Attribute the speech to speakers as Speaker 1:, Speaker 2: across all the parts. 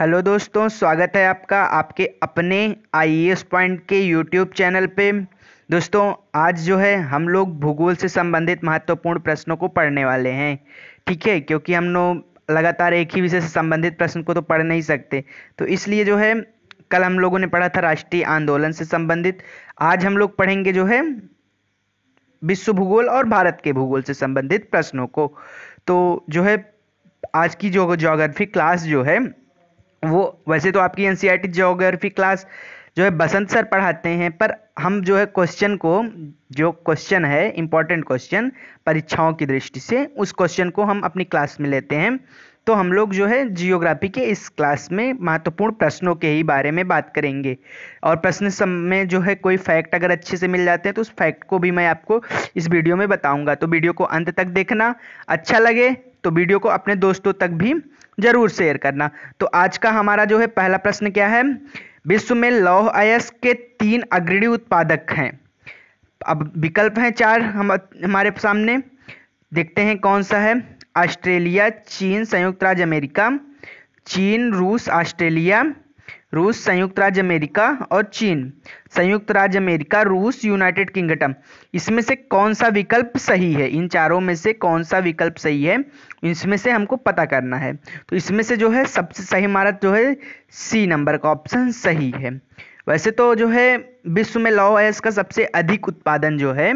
Speaker 1: hello दोस्तों स्वागत है आपका आपके अपने आई पॉइंट के यूट्यूब चैनल पे दोस्तों आज जो है हम लोग भूगोल से संबंधित महत्वपूर्ण प्रश्नों को पढ़ने वाले हैं ठीक है क्योंकि हम लोग लगातार एक ही विषय से संबंधित प्रश्न को तो पढ़ नहीं सकते तो इसलिए जो है कल हम लोगों ने पढ़ा था राष्ट्रीय आंदोलन से संबंधित आज हम लोग पढ़ेंगे जो है विश्व भूगोल और भारत के भूगोल से संबंधित प्रश्नों को तो जो है आज की जो जोग्राफी क्लास जो है वो वैसे तो आपकी एन सी ज्योग्राफी क्लास जो है बसंत सर पढ़ाते हैं पर हम जो है क्वेश्चन को जो क्वेश्चन है इम्पॉर्टेंट क्वेश्चन परीक्षाओं की दृष्टि से उस क्वेश्चन को हम अपनी क्लास में लेते हैं तो हम लोग जो है जियोग्राफी के इस क्लास में महत्वपूर्ण प्रश्नों के ही बारे में बात करेंगे और प्रश्न सम में जो है कोई फैक्ट अगर अच्छे से मिल जाते हैं तो उस फैक्ट को भी मैं आपको इस वीडियो में बताऊंगा तो वीडियो को अंत तक देखना अच्छा लगे तो वीडियो को अपने दोस्तों तक भी जरूर शेयर करना तो आज का हमारा जो है पहला प्रश्न क्या है विश्व में लौह अयस्क के तीन अग्रणी उत्पादक हैं अब विकल्प हैं चार हम हमारे सामने देखते हैं कौन सा है ऑस्ट्रेलिया चीन संयुक्त राज्य अमेरिका चीन रूस ऑस्ट्रेलिया रूस संयुक्त राज्य अमेरिका और चीन संयुक्त राज्य अमेरिका रूस यूनाइटेड किंगडम इसमें से कौन सा विकल्प सही है इन चारों में से कौन सा विकल्प सही है इसमें से हमको पता करना है तो इसमें से जो है सबसे सही इमारत जो है सी नंबर का ऑप्शन सही है वैसे तो जो है विश्व में लॉ है इसका सबसे अधिक उत्पादन जो है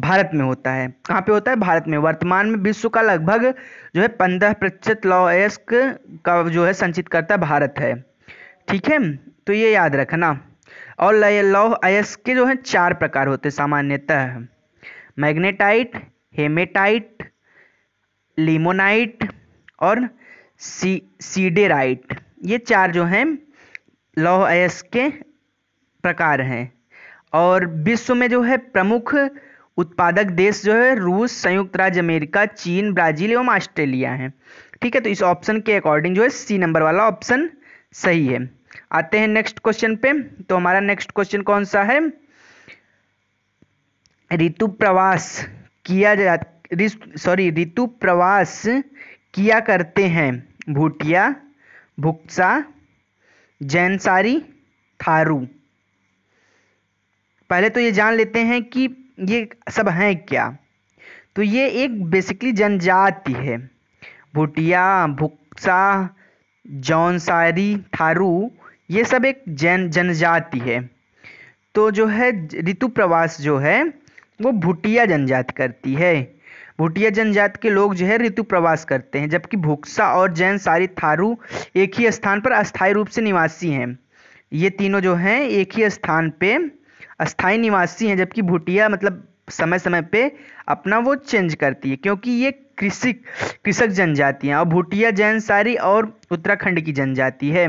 Speaker 1: भारत में होता है कहाँ पे होता है भारत में वर्तमान में विश्व का लगभग जो है पंद्रह प्रतिशत लॉ एस्क का जो है संचित करता भारत है ठीक है तो ये याद रखना और लौह अयस्क के जो है चार प्रकार होते सामान्यतः मैग्नेटाइट हेमेटाइट लिमोनाइट और सी सीडेराइट ये चार जो हैं लौह अयस्क के प्रकार हैं और विश्व में जो है प्रमुख उत्पादक देश जो है रूस संयुक्त राज्य अमेरिका चीन ब्राजील एवं ऑस्ट्रेलिया हैं ठीक है तो इस ऑप्शन के अकॉर्डिंग जो है सी नंबर वाला ऑप्शन सही है आते हैं नेक्स्ट क्वेश्चन पे तो हमारा नेक्स्ट क्वेश्चन कौन सा है ऋतु प्रवास किया जा सॉरी ऋतु प्रवास किया करते हैं भूटिया भुक्सा जैनसारी थारू पहले तो ये जान लेते हैं कि ये सब हैं क्या तो ये एक बेसिकली जनजाति है भुटिया भुक्सा जौनसारी थारू ये सब एक जन जनजाति है तो जो है ऋतु प्रवास जो है वो भुटिया जनजाति करती है भुटिया जनजाति के लोग जो है ऋतु प्रवास करते हैं जबकि भुक्सा और जैन सारी थारू एक ही स्थान पर अस्थायी रूप से निवासी हैं ये तीनों जो हैं एक ही स्थान पे अस्थायी निवासी हैं जबकि भुटिया मतलब समय समय पे अपना वो चेंज करती है क्योंकि ये कृषि कृषक जनजाति हैं और भुटिया जैन सारी और उत्तराखंड की जनजाति है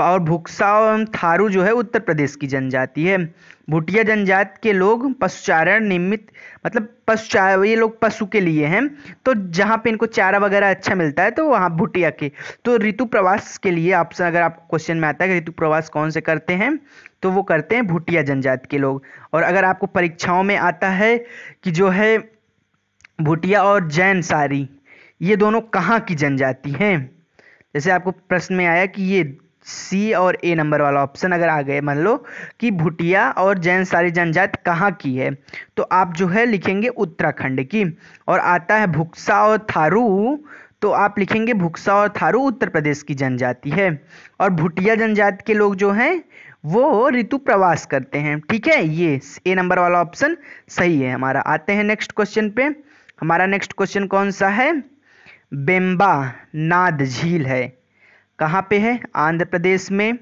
Speaker 1: और भुक्सा एवं थारू जो है उत्तर प्रदेश की जनजाति है भुटिया जनजाति के लोग पशुचारण निमित्त मतलब पशु ये लोग पशु के लिए हैं तो जहाँ पे इनको चारा वगैरह अच्छा मिलता है तो वहाँ भुटिया के तो ऋतु प्रवास के लिए आपसे अगर आपको क्वेश्चन में आता है कि ऋतु प्रवास कौन से करते हैं तो वो करते हैं भुटिया जनजाति के लोग और अगर आपको परीक्षाओं में आता है कि जो है भुटिया और जैन सारी ये दोनों कहाँ की जनजाति हैं जैसे आपको प्रश्न में आया कि ये सी और ए नंबर वाला ऑप्शन अगर आ गए मान लो कि भुटिया और जैन सारी जनजाति कहाँ की है तो आप जो है लिखेंगे उत्तराखंड की और आता है भुक्सा और थारू तो आप लिखेंगे भुक्सा और थारू उत्तर प्रदेश की जनजाति है और भुटिया जनजाति के लोग जो हैं वो ऋतु प्रवास करते हैं ठीक है ये ए नंबर वाला ऑप्शन सही है हमारा आते हैं नेक्स्ट क्वेश्चन पे हमारा नेक्स्ट क्वेश्चन कौन सा है बेम्बा नाद झील है कहाँ पे है आंध्र प्रदेश में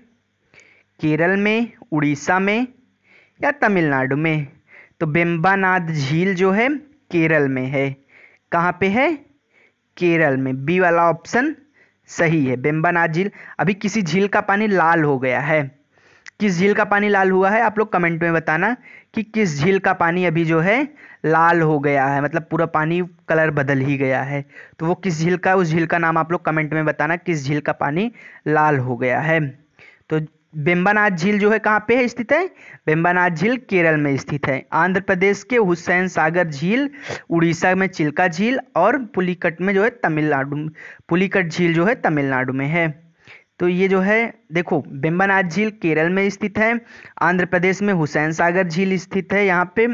Speaker 1: केरल में उड़ीसा में या तमिलनाडु में तो बेम्बानाद झील जो है केरल में है कहाँ पे है केरल में बी वाला ऑप्शन सही है बेम्बानाद झील अभी किसी झील का पानी लाल हो गया है किस झील का पानी लाल हुआ है आप लोग कमेंट में बताना कि किस झील का पानी अभी जो है लाल हो गया है मतलब पूरा पानी कलर बदल ही गया है तो वो किस झील का उस झील का नाम आप लोग कमेंट में बताना किस झील का पानी लाल हो गया है तो बेम्बानाथ झील जो है कहाँ पे है स्थित है बेम्बानाथ झील केरल में स्थित है आंध्र प्रदेश के हुसैन सागर झील उड़ीसा में चिल्का झील और पुलिकट में जो है तमिलनाडु पुलिकट झील जो है तमिलनाडु में है तो ये जो है देखो बिम्बनाथ झील केरल में स्थित है आंध्र प्रदेश में हुसैन सागर झील स्थित है यहाँ पे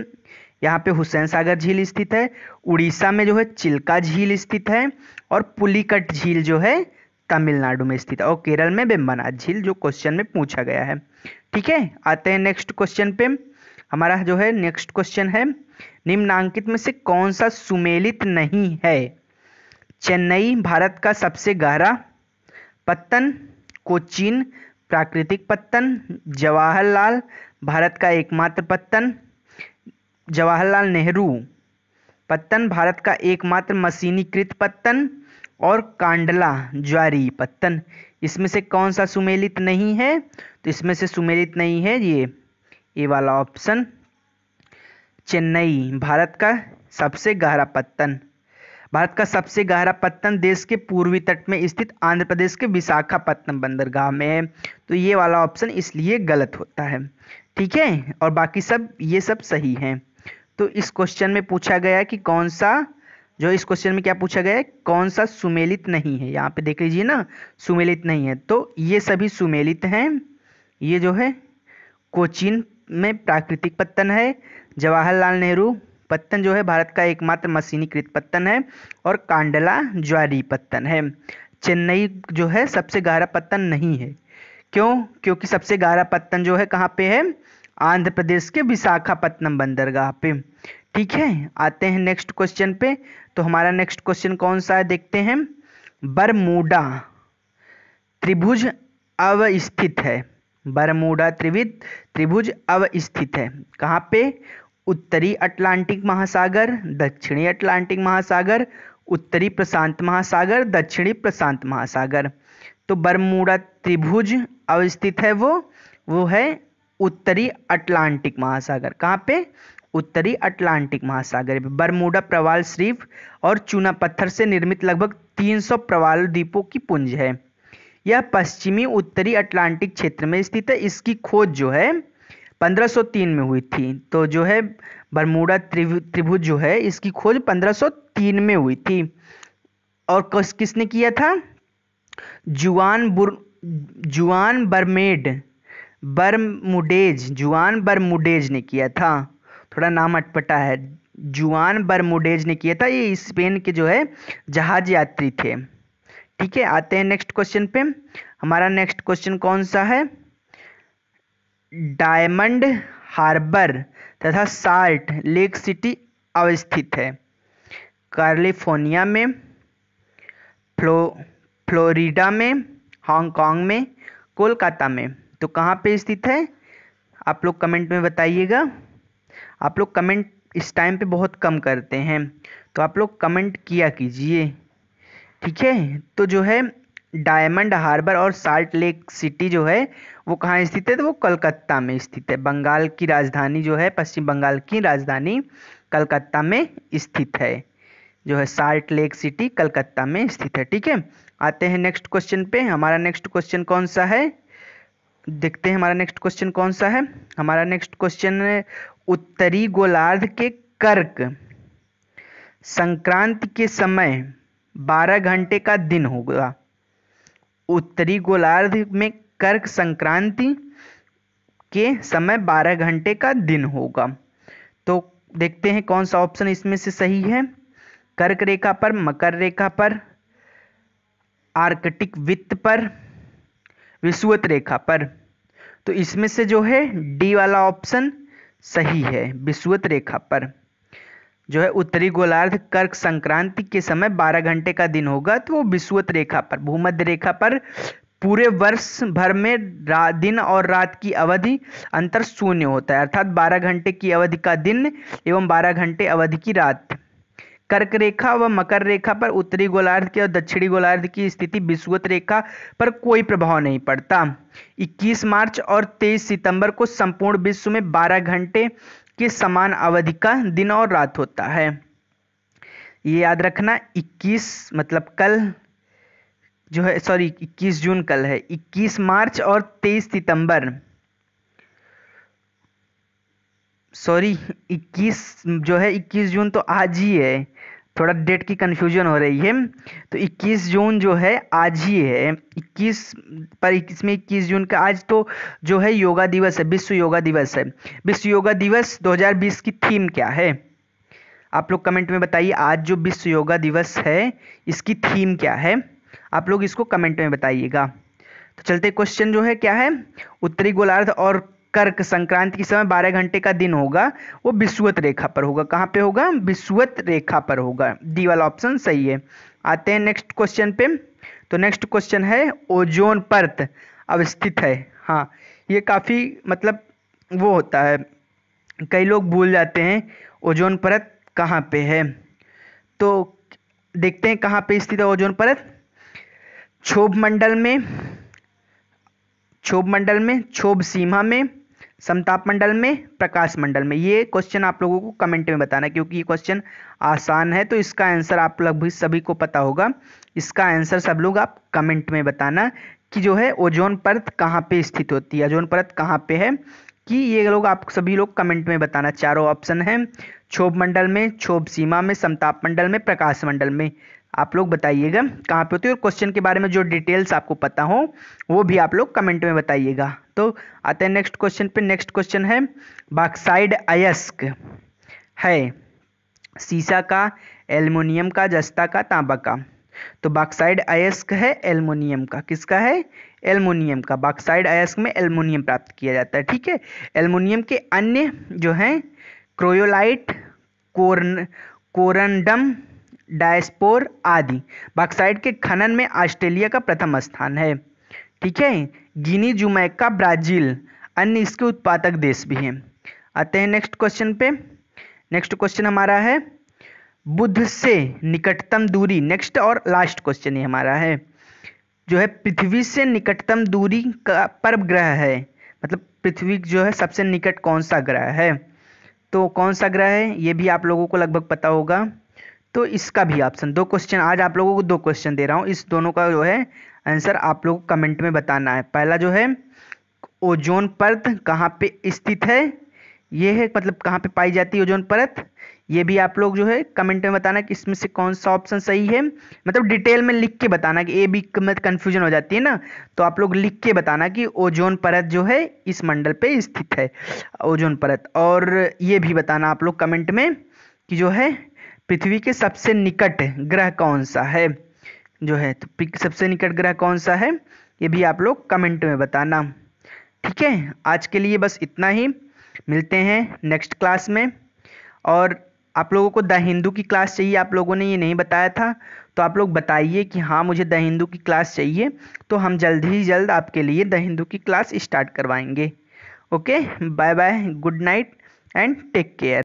Speaker 1: यहाँ पे हुसैन सागर झील स्थित है उड़ीसा में जो है चिल्का झील स्थित है और पुलिकट झील जो है तमिलनाडु में स्थित है और केरल में बिम्बनाथ झील जो क्वेश्चन में पूछा गया है ठीक है आते हैं नेक्स्ट क्वेश्चन पे हमारा जो है नेक्स्ट क्वेश्चन है निम्नांकित में से कौन सा सुमेलित नहीं है चेन्नई भारत का सबसे गहरा पत्तन कोचीन प्राकृतिक पत्तन जवाहरलाल भारत का एकमात्र पत्तन जवाहरलाल नेहरू पत्तन भारत का एकमात्र मशीनीकृत पत्तन और कांडला ज्वारी पत्तन इसमें से कौन सा सुमेलित नहीं है तो इसमें से सुमेलित नहीं है ये ये वाला ऑप्शन चेन्नई भारत का सबसे गहरा पत्तन भारत का सबसे गहरा पत्तन देश के पूर्वी तट में स्थित आंध्र प्रदेश के विशाखापत्तनम बंदरगाह में है तो ये वाला ऑप्शन इसलिए गलत होता है ठीक है और बाकी सब ये सब सही हैं तो इस क्वेश्चन में पूछा गया कि कौन सा जो इस क्वेश्चन में क्या पूछा गया है कौन सा सुमेलित नहीं है यहाँ पे देख लीजिए ना सुमेलित नहीं है तो ये सभी सुमेलित हैं ये जो है कोचिन में प्राकृतिक पत्तन है जवाहरलाल नेहरू पत्तन जो है भारत का एकमात्र मशीनीकृत पत्तन है और कांडला ज्वारी पत्तन है चेन्नई जो है सबसे गहरा पत्तन नहीं है क्यों क्योंकि सबसे गहरा पत्तन जो है कहाँ पे है आंध्र प्रदेश के विशाखापत्तनम बंदरगाह पे ठीक है आते हैं नेक्स्ट क्वेश्चन पे तो हमारा नेक्स्ट क्वेश्चन कौन सा है देखते हैं बरमूडा त्रिभुज अवस्थित है बरमूडा त्रिविद त्रिभुज अवस्थित है कहाँ पे उत्तरी अटलांटिक महासागर दक्षिणी अटलांटिक महासागर उत्तरी प्रशांत महासागर दक्षिणी प्रशांत महासागर तो बरमूडा त्रिभुज अवस्थित है वो वो है उत्तरी अटलांटिक महासागर कहाँ पे उत्तरी अटलांटिक महासागर बरमूडा प्रवाल श्रीफ और चूना पत्थर से निर्मित लगभग 300 प्रवाल द्वीपों की पुंज है यह पश्चिमी उत्तरी अटलांटिक क्षेत्र में स्थित है इसकी खोज जो है 1503 में हुई थी तो जो है बरमूडा त्रिभुज जो है इसकी खोज 1503 में हुई थी और किस किसने किया था जुआन बुर जुआन बर्मेड बर्मुडेज जुआन बर्मुडेज ने किया था थोड़ा नाम अटपटा है जुआन बर्मुडेज ने किया था ये स्पेन के जो है जहाज यात्री थे ठीक है आते हैं नेक्स्ट क्वेश्चन पे हमारा नेक्स्ट क्वेश्चन कौन सा है डायमंड हार्बर तथा साल्ट लेक सिटी अवस्थित है कैलिफ़ोर्निया में फ्लो फ्लोरिडा में हांगकांग में कोलकाता में तो कहाँ पे स्थित है आप लोग कमेंट में बताइएगा आप लोग कमेंट इस टाइम पे बहुत कम करते हैं तो आप लोग कमेंट किया कीजिए ठीक है तो जो है डायमंड हार्बर और साल्ट लेक सिटी जो है वो कहाँ स्थित है तो वो कलकत्ता में स्थित है बंगाल की राजधानी जो है पश्चिम बंगाल की राजधानी कलकत्ता में स्थित है जो है साल्ट लेक सिटी कलकत्ता में स्थित है ठीक है आते हैं नेक्स्ट क्वेश्चन पे हमारा नेक्स्ट क्वेश्चन कौन सा है देखते हैं हमारा नेक्स्ट क्वेश्चन कौन सा है हमारा नेक्स्ट क्वेश्चन है उत्तरी गोलार्ध के कर्क संक्रांति के समय 12 घंटे का दिन होगा उत्तरी गोलार्ध में कर्क संक्रांति के समय 12 घंटे का दिन होगा तो देखते हैं कौन सा ऑप्शन इसमें से सही है कर्क रेखा पर मकर रेखा पर आर्कटिक वित्त पर विषुवत रेखा पर तो इसमें से जो है डी वाला ऑप्शन सही है विषुवत रेखा पर जो है उत्तरी गोलार्ध कर्क संक्रांति के समय 12 घंटे का दिन होगा तो वो विश्वत रेखा पर भूमध्य रेखा पर पूरे वर्ष भर में दिन और रात की अवधि अंतर शून्य होता है अर्थात 12 घंटे की अवधि का दिन एवं 12 घंटे अवधि की रात कर्क रेखा व मकर रेखा पर उत्तरी गोलार्ध की और दक्षिणी गोलार्ध की स्थिति विश्वत रेखा पर कोई प्रभाव नहीं पड़ता 21 मार्च और 23 सितंबर को संपूर्ण विश्व में 12 घंटे के समान अवधि का दिन और रात होता है ये याद रखना 21 मतलब कल जो है सॉरी 21 जून कल है 21 मार्च और 23 सितंबर सॉरी 21 जो है 21 जून तो आज ही है थोड़ा डेट की कन्फ्यूजन हो रही है तो 21 जून जो है आज ही है 21 पर इसमें 21 जून का आज तो जो है योगा दिवस है विश्व योगा दिवस है विश्व योगा दिवस 2020 की थीम क्या है आप लोग कमेंट में बताइए आज जो विश्व योगा दिवस है इसकी थीम क्या है आप लोग इसको कमेंट में बताइएगा तो चलते क्वेश्चन जो है क्या है उत्तरी गोलार्ध और कर्क संक्रांति के समय बारह घंटे का दिन होगा वो विश्वत रेखा पर होगा कहाँ पे होगा विश्वत रेखा पर होगा डी वाला ऑप्शन सही है आते हैं नेक्स्ट क्वेश्चन पे तो नेक्स्ट क्वेश्चन है ओजोन परत अवस्थित है हाँ ये काफ़ी मतलब वो होता है कई लोग भूल जाते हैं ओजोन परत कहाँ पे है तो देखते हैं कहाँ पे स्थित है ओजोन परत क्षोभ मंडल में क्षोभ मंडल में क्षोभ सीमा में समताप मंडल में प्रकाश मंडल में ये क्वेश्चन आप लोगों को कमेंट में बताना क्योंकि ये क्वेश्चन आसान है तो इसका आंसर आप लगभग सभी को पता होगा इसका आंसर सब लोग आप कमेंट में बताना कि जो है ओजोन परत कहाँ पे स्थित होती है ओजोन परत कहाँ पे है कि ये लोग आप सभी लोग कमेंट में बताना चारों ऑप्शन हैं क्षोभ मंडल में क्षोभ सीमा में समताप मंडल में प्रकाश मंडल में आप लोग बताइएगा कहाँ पे होती है और क्वेश्चन के बारे में जो डिटेल्स आपको पता हो वो भी आप लोग कमेंट में बताइएगा तो आते हैं नेक्स्ट क्वेश्चन पे नेक्स्ट क्वेश्चन है बाक्साइड अयस्क है शीशा का एल्युमिनियम का जस्ता का तांबा का तो बाक्साइड अयस्क है एल्युमिनियम का किसका है एल्युमिनियम का बाक्साइड अयस्क में एल्युमिनियम प्राप्त किया जाता है ठीक है एल्युमिनियम के अन्य जो हैं क्रोयोलाइट कोरन कोरंडम डायस्पोर आदि बॉक्साइट के खनन में ऑस्ट्रेलिया का प्रथम स्थान है ठीक है गिनी जुमैका ब्राज़ील अन्य इसके उत्पादक देश भी हैं आते हैं नेक्स्ट क्वेश्चन पे नेक्स्ट क्वेश्चन हमारा है बुध से निकटतम दूरी नेक्स्ट और लास्ट क्वेश्चन हमारा है जो है पृथ्वी से निकटतम दूरी का पर ग्रह है मतलब पृथ्वी जो है सबसे निकट कौन सा ग्रह है तो कौन सा ग्रह है ये भी आप लोगों को लगभग पता होगा तो इसका भी ऑप्शन दो क्वेश्चन आज आप लोगों को दो क्वेश्चन दे रहा हूँ इस दोनों का जो है आंसर आप लोग कमेंट में बताना है पहला जो है ओजोन परत कहाँ पे स्थित है ये है मतलब कहाँ पे पाई जाती है ओजोन परत ये भी आप लोग जो है कमेंट में बताना कि इसमें से कौन सा ऑप्शन सही है मतलब डिटेल में लिख के बताना कि ये भी मतलब कन्फ्यूजन हो जाती है ना तो आप लोग लिख के बताना कि ओजोन परत जो है इस मंडल पे स्थित है ओजोन परत और ये भी बताना आप लोग कमेंट में कि जो है पृथ्वी के सबसे निकट ग्रह कौन सा है जो है तो सबसे निकट ग्रह कौन सा है ये भी आप लोग कमेंट में बताना ठीक है आज के लिए बस इतना ही मिलते हैं नेक्स्ट क्लास में और आप लोगों को द हिंदू की क्लास चाहिए आप लोगों ने ये नहीं बताया था तो आप लोग बताइए कि हाँ मुझे द हिंदू की क्लास चाहिए तो हम जल्द ही जल्द आपके लिए द हिंदू की क्लास स्टार्ट करवाएंगे okay bye bye good night and take care